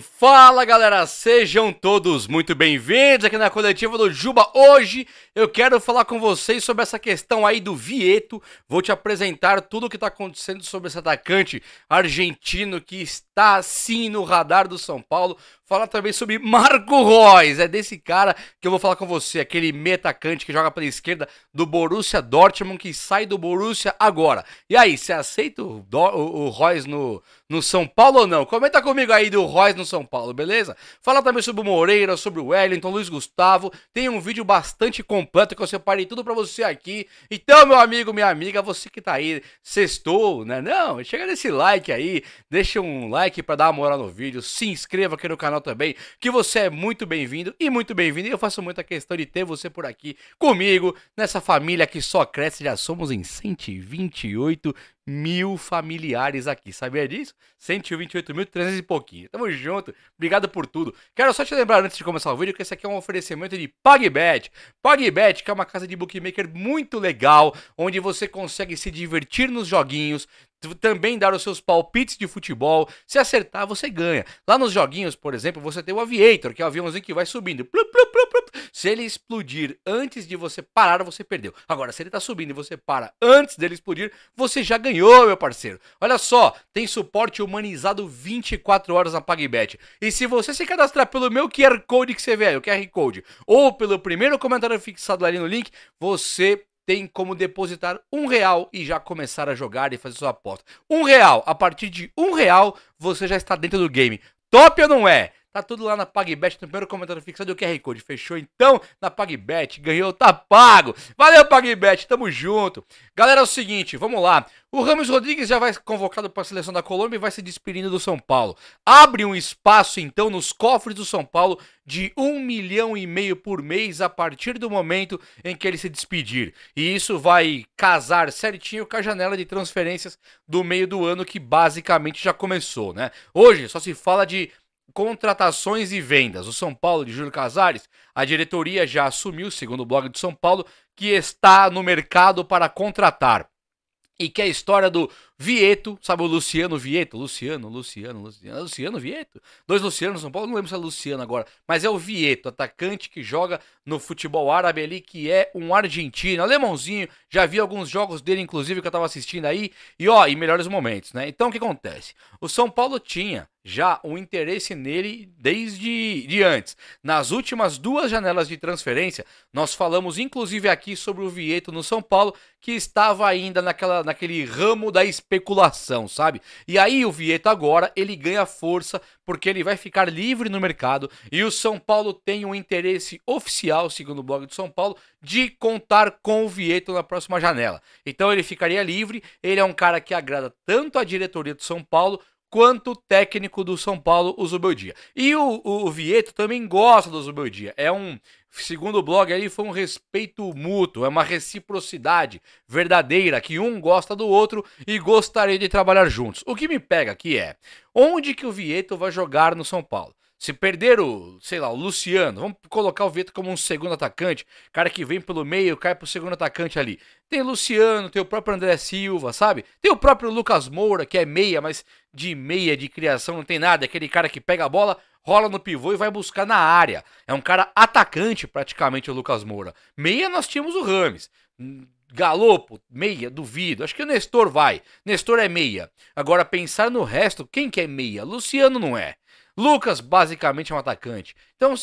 Fala galera, sejam todos muito bem-vindos aqui na coletiva do Juba. Hoje eu quero falar com vocês sobre essa questão aí do Vieto. Vou te apresentar tudo o que está acontecendo sobre esse atacante argentino que tá assim no radar do São Paulo. Fala também sobre Marco Reus, é desse cara que eu vou falar com você, aquele metacante que joga pela esquerda do Borussia Dortmund, que sai do Borussia agora. E aí, você aceita o, do, o Reus no, no São Paulo ou não? Comenta comigo aí do Reus no São Paulo, beleza? Fala também sobre o Moreira, sobre o Wellington, Luiz Gustavo, tem um vídeo bastante completo que eu separei tudo para você aqui. Então, meu amigo, minha amiga, você que tá aí, sextou, né? Não, chega nesse like aí, deixa um like like para dar uma moral no vídeo, se inscreva aqui no canal também, que você é muito bem-vindo e muito bem-vindo. E eu faço muita questão de ter você por aqui comigo, nessa família que só cresce, já somos em 128 mil familiares aqui. Sabia disso? 128.300 e pouquinho. Tamo junto. Obrigado por tudo. Quero só te lembrar antes de começar o vídeo que esse aqui é um oferecimento de PagBet. PagBet, que é uma casa de bookmaker muito legal, onde você consegue se divertir nos joguinhos, também dar os seus palpites de futebol. Se acertar, você ganha. Lá nos joguinhos, por exemplo, você tem o Aviator, que é o aviãozinho que vai subindo. Plup, plup, plup, se ele explodir antes de você parar, você perdeu. Agora, se ele tá subindo e você para antes dele explodir, você já ganhou, meu parceiro. Olha só, tem suporte humanizado 24 horas na PagBet. E se você se cadastrar pelo meu QR Code que você vê aí, o QR Code, ou pelo primeiro comentário fixado ali no link, você tem como depositar um real e já começar a jogar e fazer sua aposta. Um real, a partir de um real você já está dentro do game. Top ou não é? Tá tudo lá na PagBet, no primeiro comentário fixado o QR Code. Fechou então na PagBet, ganhou, tá pago. Valeu, PagBet, tamo junto. Galera, é o seguinte, vamos lá. O Ramos Rodrigues já vai convocado para a seleção da Colômbia e vai se despedindo do São Paulo. Abre um espaço então nos cofres do São Paulo de um milhão e meio por mês a partir do momento em que ele se despedir. E isso vai casar certinho com a janela de transferências do meio do ano que basicamente já começou, né? Hoje só se fala de contratações e vendas. O São Paulo de Júlio Casares, a diretoria já assumiu, segundo o blog de São Paulo, que está no mercado para contratar. E que é a história do Vieto, sabe o Luciano Vieto? Luciano, Luciano, Luciano. Luciano Vieto? Dois Lucianos São Paulo, não lembro se é Luciano agora. Mas é o Vieto, atacante que joga no futebol árabe ali, que é um argentino, alemãozinho. Já vi alguns jogos dele, inclusive, que eu tava assistindo aí. E ó, e melhores momentos, né? Então o que acontece? O São Paulo tinha já o interesse nele desde de antes. Nas últimas duas janelas de transferência, nós falamos inclusive aqui sobre o Vieto no São Paulo, que estava ainda naquela, naquele ramo da especulação, sabe? E aí o Vieto agora, ele ganha força porque ele vai ficar livre no mercado e o São Paulo tem um interesse oficial, segundo o blog do São Paulo, de contar com o Vieto na próxima janela. Então ele ficaria livre, ele é um cara que agrada tanto a diretoria do São Paulo quanto técnico do São Paulo, o Zubeldia. E o, o, o Vieto também gosta do Zubeldia. É um, segundo o blog aí, foi um respeito mútuo, é uma reciprocidade verdadeira, que um gosta do outro e gostaria de trabalhar juntos. O que me pega aqui é, onde que o Vieto vai jogar no São Paulo? Se perder o, sei lá, o Luciano, vamos colocar o Vitor como um segundo atacante, cara que vem pelo meio, cai pro segundo atacante ali. Tem Luciano, tem o próprio André Silva, sabe? Tem o próprio Lucas Moura, que é meia, mas de meia de criação não tem nada, aquele cara que pega a bola, rola no pivô e vai buscar na área. É um cara atacante praticamente o Lucas Moura. Meia nós tínhamos o Rames. Galopo, meia, duvido. Acho que o Nestor vai. Nestor é meia. Agora pensar no resto, quem que é meia? Luciano não é. Lucas basicamente é um atacante. Então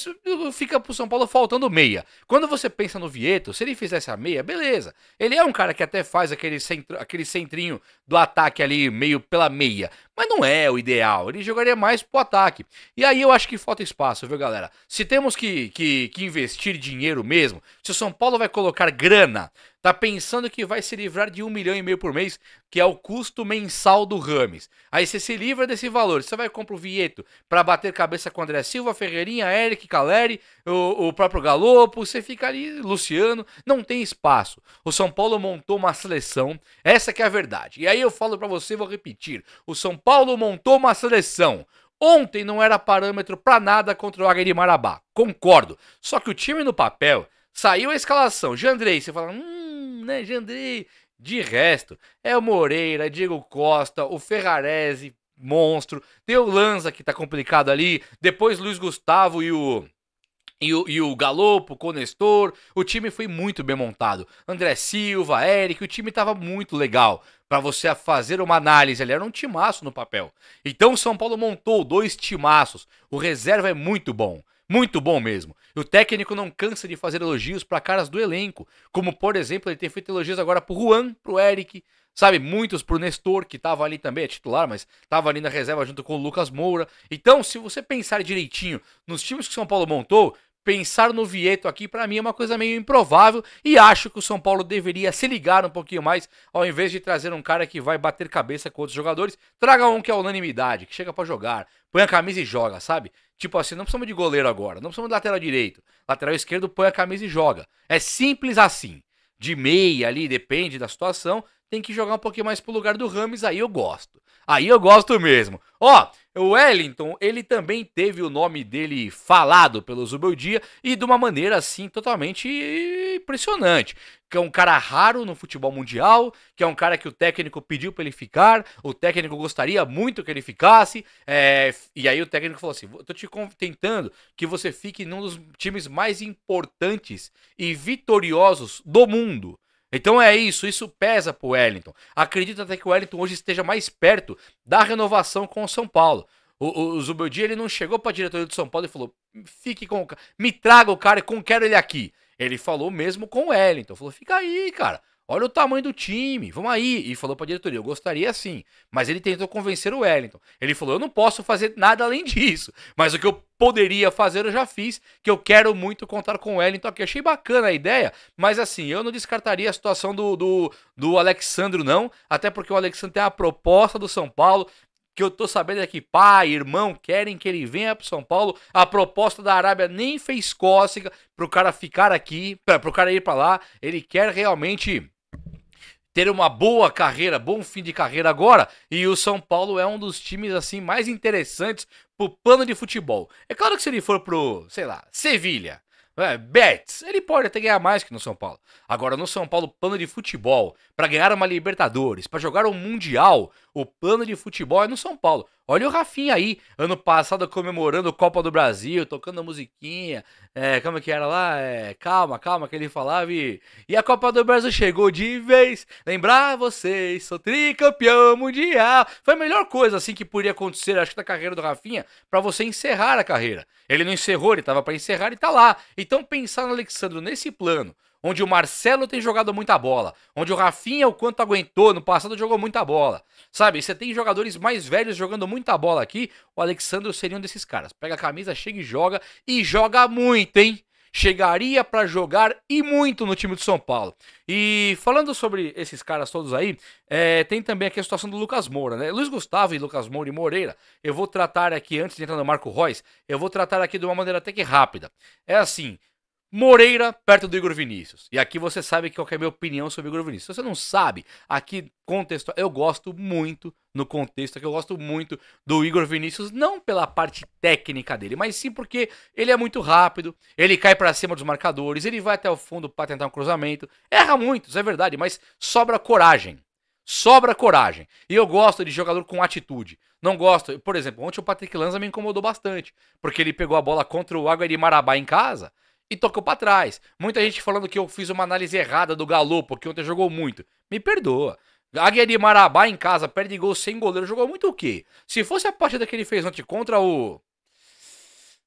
fica pro São Paulo faltando meia. Quando você pensa no Vieto, se ele fizesse a meia, beleza. Ele é um cara que até faz aquele, centro, aquele centrinho do ataque ali meio pela meia. Mas não é o ideal. Ele jogaria mais pro ataque. E aí eu acho que falta espaço, viu, galera? Se temos que, que, que investir dinheiro mesmo, se o São Paulo vai colocar grana tá pensando que vai se livrar de um milhão e meio por mês, que é o custo mensal do Rames. Aí você se livra desse valor, você vai comprar o Vieto para bater cabeça com o André Silva, Ferreirinha, Eric Caleri, o, o próprio Galopo, você fica ali, Luciano, não tem espaço. O São Paulo montou uma seleção, essa que é a verdade. E aí eu falo para você, vou repetir, o São Paulo montou uma seleção. Ontem não era parâmetro para nada contra o Águia de Marabá, concordo. Só que o time no papel, saiu a escalação, Jandrei, você fala, hum, né, Jandrei... De resto, é o Moreira, Diego Costa, o Ferrarese, monstro. Tem o Lanza, que tá complicado ali. Depois Luiz Gustavo e o. E o, e o Galopo, o Conestor, o time foi muito bem montado. André Silva, Eric, o time estava muito legal para você fazer uma análise. Ele era um timaço no papel. Então o São Paulo montou dois timaços. O reserva é muito bom. Muito bom mesmo. E o técnico não cansa de fazer elogios para caras do elenco, como por exemplo, ele tem feito elogios agora pro Juan, pro Eric, sabe? Muitos pro Nestor, que tava ali também, é titular, mas tava ali na reserva junto com o Lucas Moura. Então, se você pensar direitinho nos times que o São Paulo montou, pensar no Vieto aqui para mim é uma coisa meio improvável e acho que o São Paulo deveria se ligar um pouquinho mais ao invés de trazer um cara que vai bater cabeça com outros jogadores, traga um que é unanimidade, que chega para jogar, põe a camisa e joga, sabe? Tipo assim, não precisamos de goleiro agora, não precisamos de lateral direito, lateral esquerdo põe a camisa e joga. É simples assim. De meia ali, depende da situação, tem que jogar um pouquinho mais pro lugar do Rames, aí eu gosto. Aí eu gosto mesmo. Ó, o Wellington, ele também teve o nome dele falado pelo Zubeldia e de uma maneira assim totalmente impressionante. Que é um cara raro no futebol mundial, que é um cara que o técnico pediu para ele ficar, o técnico gostaria muito que ele ficasse, é... e aí o técnico falou assim: tô te tentando que você fique num dos times mais importantes e vitoriosos do mundo. Então é isso, isso pesa pro Wellington. Acredito até que o Wellington hoje esteja mais perto da renovação com o São Paulo. O, o, o Zubeldi, ele não chegou pra diretoria do São Paulo e falou: fique com o cara, me traga o cara e quero ele aqui. Ele falou mesmo com o Wellington, falou: fica aí, cara. Olha o tamanho do time, vamos aí. E falou pra diretoria, eu gostaria sim. Mas ele tentou convencer o Wellington. Ele falou, eu não posso fazer nada além disso. Mas o que eu poderia fazer, eu já fiz. Que eu quero muito contar com o Wellington aqui. Achei bacana a ideia, mas assim, eu não descartaria a situação do, do, do Alexandro, não. Até porque o Alexandre tem a proposta do São Paulo que eu tô sabendo é que pai, irmão querem que ele venha para São Paulo. A proposta da Arábia nem fez cócega pro cara ficar aqui, pra, pro cara ir para lá. Ele quer realmente ter uma boa carreira, bom fim de carreira agora, e o São Paulo é um dos times assim mais interessantes pro plano de futebol. É claro que se ele for pro, sei lá, Sevilha, é, Betis, ele pode até ganhar mais que no São Paulo. Agora no São Paulo, plano de futebol para ganhar uma Libertadores, para jogar um mundial, o plano de futebol é no São Paulo. Olha o Rafinha aí, ano passado comemorando a Copa do Brasil, tocando a musiquinha. É, como que era lá? É, calma, calma, que ele falava. E, e a Copa do Brasil chegou de vez. Lembrar vocês, sou tricampeão mundial. Foi a melhor coisa assim que podia acontecer, acho que da carreira do Rafinha, para você encerrar a carreira. Ele não encerrou, ele tava para encerrar e tá lá. Então pensar no Alexandre nesse plano, onde o Marcelo tem jogado muita bola, onde o Rafinha o quanto aguentou, no passado jogou muita bola. Sabe, você tem jogadores mais velhos jogando muita bola aqui, o Alexandre seria um desses caras. Pega a camisa, chega e joga, e joga muito, hein? Chegaria para jogar e muito no time do São Paulo. E falando sobre esses caras todos aí, é, tem também aqui a situação do Lucas Moura, né? Luiz Gustavo e Lucas Moura e Moreira, eu vou tratar aqui, antes de entrar no Marco Reis, eu vou tratar aqui de uma maneira até que rápida. É assim, Moreira perto do Igor Vinícius. E aqui você sabe qual é a minha opinião sobre o Igor Vinícius. Se você não sabe, aqui contexto, eu gosto muito no contexto que eu gosto muito do Igor Vinícius, não pela parte técnica dele, mas sim porque ele é muito rápido, ele cai para cima dos marcadores, ele vai até o fundo para tentar um cruzamento. Erra muito, isso é verdade, mas sobra coragem. Sobra coragem. E eu gosto de jogador com atitude. Não gosto, por exemplo, ontem o Patrick Lanza me incomodou bastante, porque ele pegou a bola contra o Água de Marabá em casa e tocou para trás. Muita gente falando que eu fiz uma análise errada do Galo, porque ontem jogou muito. Me perdoa. Águia de Marabá em casa, perde gol sem goleiro, jogou muito o quê? Se fosse a partida que ele fez ontem contra o.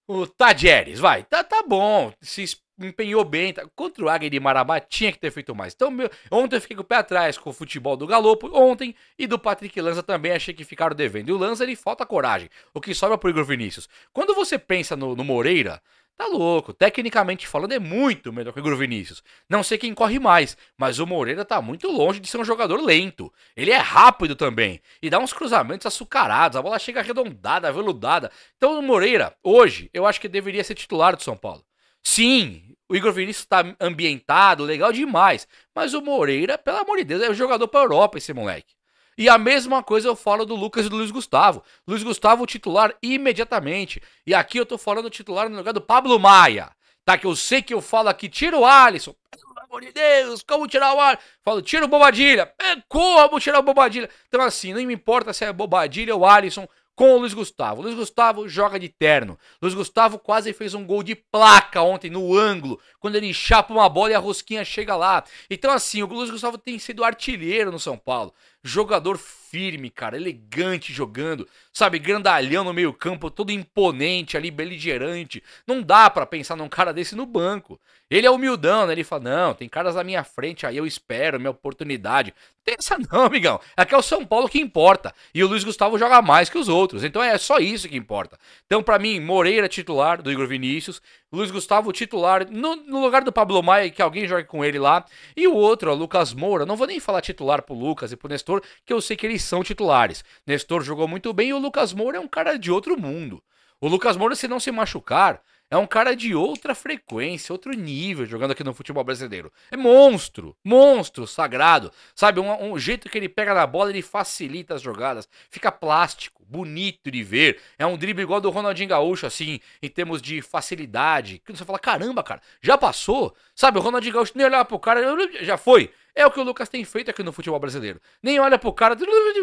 O Tadjeres, vai. Tá, tá bom. Se empenhou bem. Tá. Contra o Águia de Marabá tinha que ter feito mais. Então, meu, ontem eu fiquei com o pé atrás com o futebol do Galopo, ontem, e do Patrick Lanza também achei que ficaram devendo. E o Lanza, ele falta coragem, o que sobra pro Igor Vinícius. Quando você pensa no, no Moreira, Tá louco. Tecnicamente falando, é muito melhor que o Igor Vinícius. Não sei quem corre mais, mas o Moreira tá muito longe de ser um jogador lento. Ele é rápido também e dá uns cruzamentos açucarados. A bola chega arredondada, aveludada. Então o Moreira, hoje, eu acho que deveria ser titular do São Paulo. Sim, o Igor Vinícius tá ambientado, legal demais. Mas o Moreira, pelo amor de Deus, é um jogador pra Europa esse moleque. E a mesma coisa eu falo do Lucas e do Luiz Gustavo. Luiz Gustavo titular imediatamente. E aqui eu tô falando titular no lugar do Pablo Maia. Tá, que eu sei que eu falo aqui, tira o Alisson. Pelo amor de Deus, como tirar o Alisson? Falo, tira o Bobadilha. É como tirar o Bobadilha? Então assim, não me importa se é Bobadilha ou Alisson com o Luiz Gustavo. O Luiz Gustavo joga de terno. Luiz Gustavo quase fez um gol de placa ontem no ângulo, quando ele chapa uma bola e a rosquinha chega lá. Então, assim, o Luiz Gustavo tem sido artilheiro no São Paulo. Jogador firme, cara, elegante jogando, sabe, grandalhão no meio-campo, todo imponente ali, beligerante. Não dá para pensar num cara desse no banco. Ele é humildão, né? Ele fala: "Não, tem caras na minha frente, aí eu espero minha oportunidade". Pensa não, amigão. Aqui é, é o São Paulo que importa. E o Luiz Gustavo joga mais que os outros. Então é só isso que importa. Então para mim, Moreira titular do Igor Vinícius, Luiz Gustavo titular no, no, lugar do Pablo Maia, que alguém jogue com ele lá. E o outro, ó, Lucas Moura, não vou nem falar titular pro Lucas e pro Nestor, que eu sei que eles são titulares. Nestor jogou muito bem e o Lucas Moura é um cara de outro mundo. O Lucas Moura, se não se machucar, é um cara de outra frequência, outro nível jogando aqui no futebol brasileiro. É monstro, monstro sagrado. Sabe, um, um jeito que ele pega na bola, ele facilita as jogadas. Fica plástico, bonito de ver. É um drible igual do Ronaldinho Gaúcho, assim, em termos de facilidade. Que você fala, caramba, cara, já passou? Sabe, o Ronaldinho Gaúcho nem olhava pro cara, já foi. É o que o Lucas tem feito aqui no futebol brasileiro. Nem olha pro cara,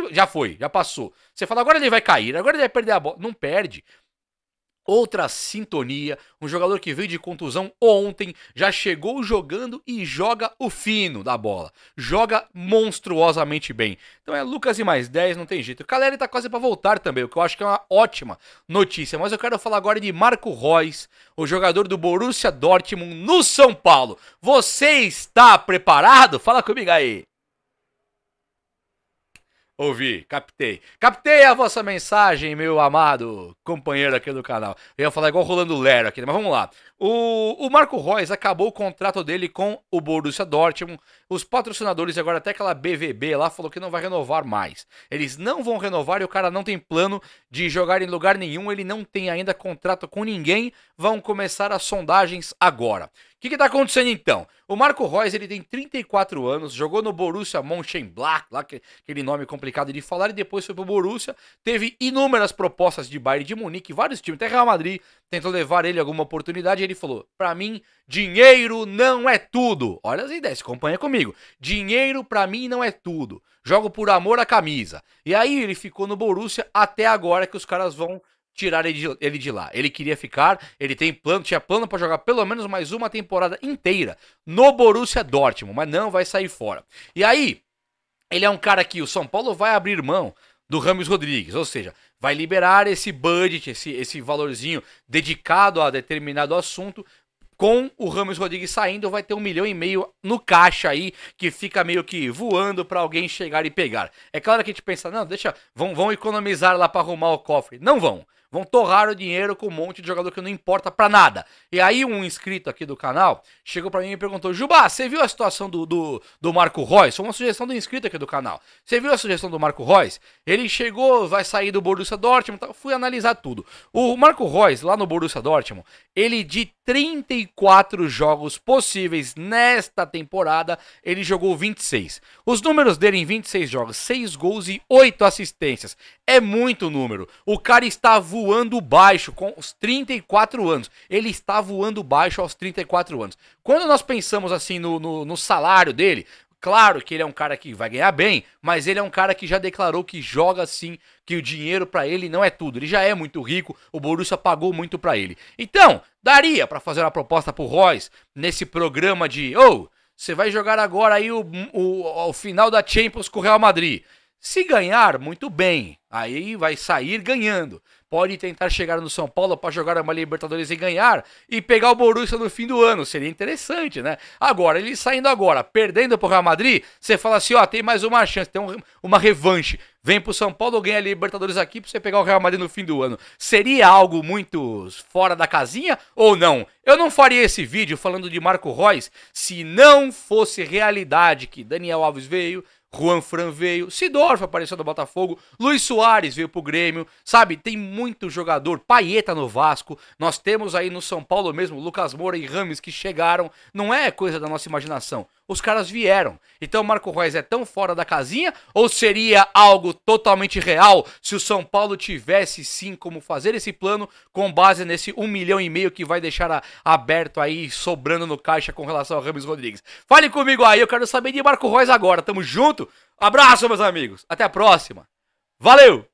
já foi, já passou. Você fala, agora ele vai cair, agora ele vai perder a bola. Não perde outra sintonia, um jogador que veio de contusão ontem, já chegou jogando e joga o fino da bola. Joga monstruosamente bem. Então é Lucas e mais 10, não tem jeito. O Caleri tá quase para voltar também, o que eu acho que é uma ótima notícia, mas eu quero falar agora de Marco Reus, o jogador do Borussia Dortmund no São Paulo. Você está preparado? Fala comigo aí. Ouvi, captei. Captei a vossa mensagem, meu amado companheiro aqui do canal. Eu ia falar igual Rolando Lero aqui, né? mas vamos lá. O, o Marco Reus acabou o contrato dele com o Borussia Dortmund. Os patrocinadores, agora até aquela BVB lá, falou que não vai renovar mais. Eles não vão renovar e o cara não tem plano de jogar em lugar nenhum. Ele não tem ainda contrato com ninguém. Vão começar as sondagens agora que está acontecendo então? O Marco Reus, ele tem 34 anos, jogou no Borussia Mönchengladbach, lá aquele nome complicado de falar, e depois foi pro Borussia, teve inúmeras propostas de Bayern de Munique, vários times, até Real Madrid, tentou levar ele alguma oportunidade, e ele falou: "Para mim, dinheiro não é tudo". Olha as ideias, acompanha comigo. Dinheiro para mim não é tudo. Jogo por amor à camisa. E aí ele ficou no Borussia até agora que os caras vão tirar ele de, ele de, lá. Ele queria ficar, ele tem plano, tinha plano para jogar pelo menos mais uma temporada inteira no Borussia Dortmund, mas não vai sair fora. E aí, ele é um cara que o São Paulo vai abrir mão do Ramos Rodrigues, ou seja, vai liberar esse budget, esse, esse valorzinho dedicado a determinado assunto com o Ramos Rodrigues saindo, vai ter um milhão e meio no caixa aí, que fica meio que voando para alguém chegar e pegar. É claro que a gente pensa, não, deixa, vão, vão economizar lá para arrumar o cofre. Não vão. Vão torrar o dinheiro com um monte de jogador que não importa para nada. E aí um inscrito aqui do canal chegou para mim e perguntou: Jubá, você viu a situação do, do, do Marco Royce Foi uma sugestão do inscrito aqui do canal. Você viu a sugestão do Marco Royce Ele chegou, vai sair do Borussia Dortmund. Fui analisar tudo. O Marco Royce lá no Borussia Dortmund, ele de 34 jogos possíveis nesta temporada, ele jogou 26. Os números dele em 26 jogos, 6 gols e 8 assistências. É muito número. O cara está voando baixo com os 34 anos. Ele está voando baixo aos 34 anos. Quando nós pensamos assim no, no, no salário dele, Claro que ele é um cara que vai ganhar bem, mas ele é um cara que já declarou que joga sim, que o dinheiro para ele não é tudo. Ele já é muito rico, o Borussia pagou muito para ele. Então, daria para fazer uma proposta pro Royce nesse programa de, ou oh, você vai jogar agora aí o, o, o final da Champions com o Real Madrid. Se ganhar, muito bem. Aí vai sair ganhando pode tentar chegar no São Paulo para jogar uma Libertadores e ganhar e pegar o Borussia no fim do ano. Seria interessante, né? Agora, ele saindo agora, perdendo pro Real Madrid, você fala assim, ó, tem mais uma chance, tem um, uma revanche. Vem pro São Paulo, ganha a Libertadores aqui pra você pegar o Real Madrid no fim do ano. Seria algo muito fora da casinha ou não? Eu não faria esse vídeo falando de Marco Reis se não fosse realidade que Daniel Alves veio, Juan Fran veio, Sidorf apareceu do Botafogo, Luiz Soares veio pro Grêmio, sabe? Tem muito jogador, Paeta no Vasco, nós temos aí no São Paulo mesmo Lucas Moura e Rames que chegaram, não é coisa da nossa imaginação os caras vieram. Então Marco Reis é tão fora da casinha ou seria algo totalmente real se o São Paulo tivesse sim como fazer esse plano com base nesse 1 um milhão e meio que vai deixar a, aberto aí, sobrando no caixa com relação ao Ramos Rodrigues? Fale comigo aí, eu quero saber de Marco Reis agora. Tamo junto, abraço meus amigos, até a próxima, valeu!